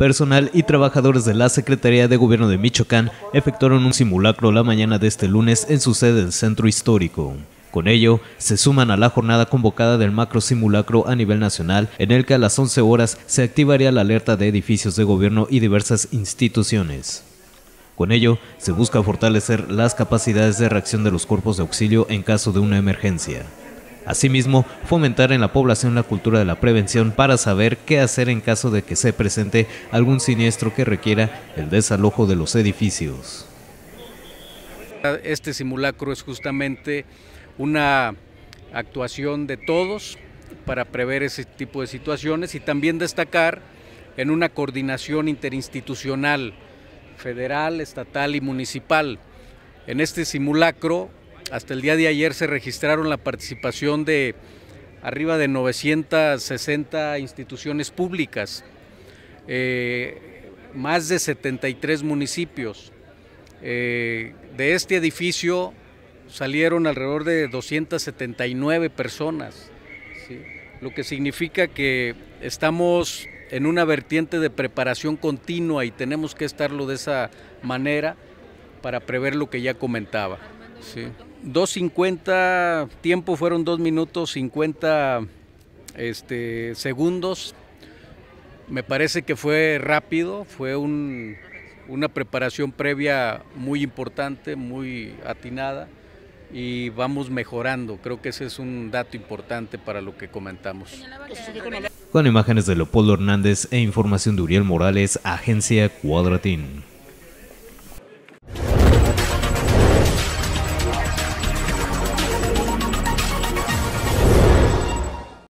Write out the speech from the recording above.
Personal y trabajadores de la Secretaría de Gobierno de Michoacán efectuaron un simulacro la mañana de este lunes en su sede del Centro Histórico. Con ello, se suman a la jornada convocada del macro simulacro a nivel nacional, en el que a las 11 horas se activaría la alerta de edificios de gobierno y diversas instituciones. Con ello, se busca fortalecer las capacidades de reacción de los cuerpos de auxilio en caso de una emergencia. Asimismo, fomentar en la población la cultura de la prevención para saber qué hacer en caso de que se presente algún siniestro que requiera el desalojo de los edificios. Este simulacro es justamente una actuación de todos para prever ese tipo de situaciones y también destacar en una coordinación interinstitucional, federal, estatal y municipal. En este simulacro hasta el día de ayer se registraron la participación de arriba de 960 instituciones públicas, eh, más de 73 municipios. Eh, de este edificio salieron alrededor de 279 personas, lo que significa que estamos en una vertiente de preparación continua y tenemos que estarlo de esa manera para prever lo que ya comentaba. ¿sí? 2.50 tiempo fueron 2 minutos 50 este, segundos. Me parece que fue rápido, fue una preparación previa muy importante, muy atinada y vamos mejorando. Creo que ese es un dato importante para lo que comentamos. Con imágenes de Leopoldo Hernández e información de Uriel Morales, Agencia Cuadratín.